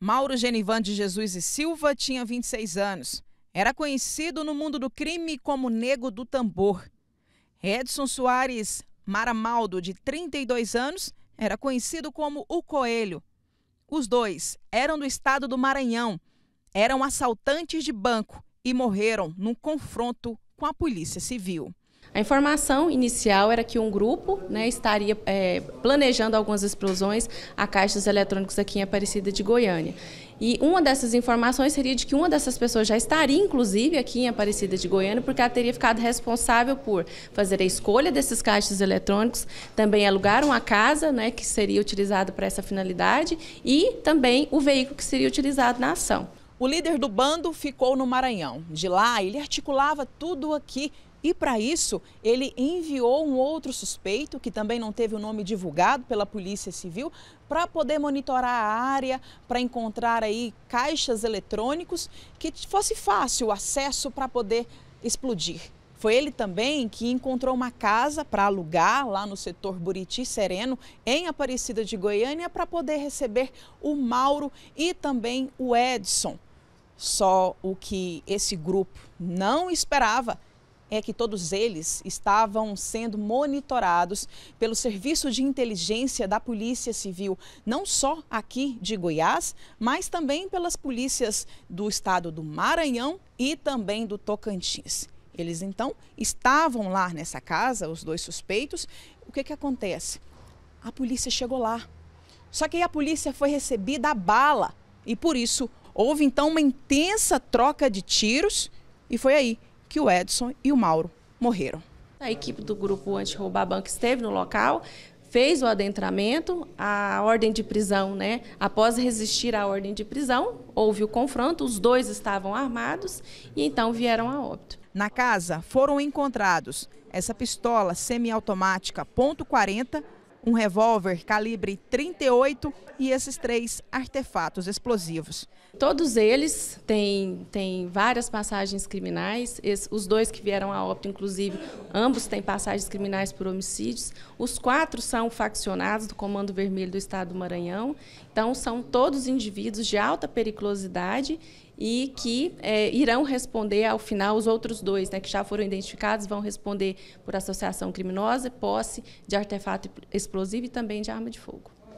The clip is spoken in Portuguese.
Mauro Genivan de Jesus e Silva tinha 26 anos. Era conhecido no mundo do crime como Nego do Tambor. Edson Soares Maramaldo, de 32 anos, era conhecido como o Coelho. Os dois eram do estado do Maranhão, eram assaltantes de banco e morreram num confronto com a Polícia Civil. A informação inicial era que um grupo né, estaria é, planejando algumas explosões a caixas eletrônicos aqui em Aparecida de Goiânia. E uma dessas informações seria de que uma dessas pessoas já estaria, inclusive, aqui em Aparecida de Goiânia, porque ela teria ficado responsável por fazer a escolha desses caixas eletrônicos, também alugar uma casa, né, que seria utilizada para essa finalidade, e também o veículo que seria utilizado na ação. O líder do bando ficou no Maranhão. De lá, ele articulava tudo aqui e, para isso, ele enviou um outro suspeito, que também não teve o nome divulgado pela Polícia Civil, para poder monitorar a área, para encontrar aí caixas eletrônicos que fosse fácil o acesso para poder explodir. Foi ele também que encontrou uma casa para alugar lá no setor Buriti Sereno, em Aparecida de Goiânia, para poder receber o Mauro e também o Edson. Só o que esse grupo não esperava é que todos eles estavam sendo monitorados pelo Serviço de Inteligência da Polícia Civil, não só aqui de Goiás, mas também pelas polícias do estado do Maranhão e também do Tocantins. Eles então estavam lá nessa casa, os dois suspeitos. O que, que acontece? A polícia chegou lá. Só que aí a polícia foi recebida a bala e por isso Houve então uma intensa troca de tiros e foi aí que o Edson e o Mauro morreram. A equipe do grupo roubar Banco esteve no local, fez o adentramento, a ordem de prisão, né? Após resistir à ordem de prisão, houve o confronto, os dois estavam armados e então vieram a óbito. Na casa foram encontrados essa pistola semiautomática .40 um revólver calibre 38 e esses três artefatos explosivos. Todos eles têm, têm várias passagens criminais. os dois que vieram a óbito, inclusive, ambos têm passagens criminais por homicídios. Os quatro são faccionados do Comando Vermelho do Estado do Maranhão. Então, são todos indivíduos de alta periculosidade e que é, irão responder ao final os outros dois, né, que já foram identificados, vão responder por associação criminosa, posse de artefato explosivo e também de arma de fogo.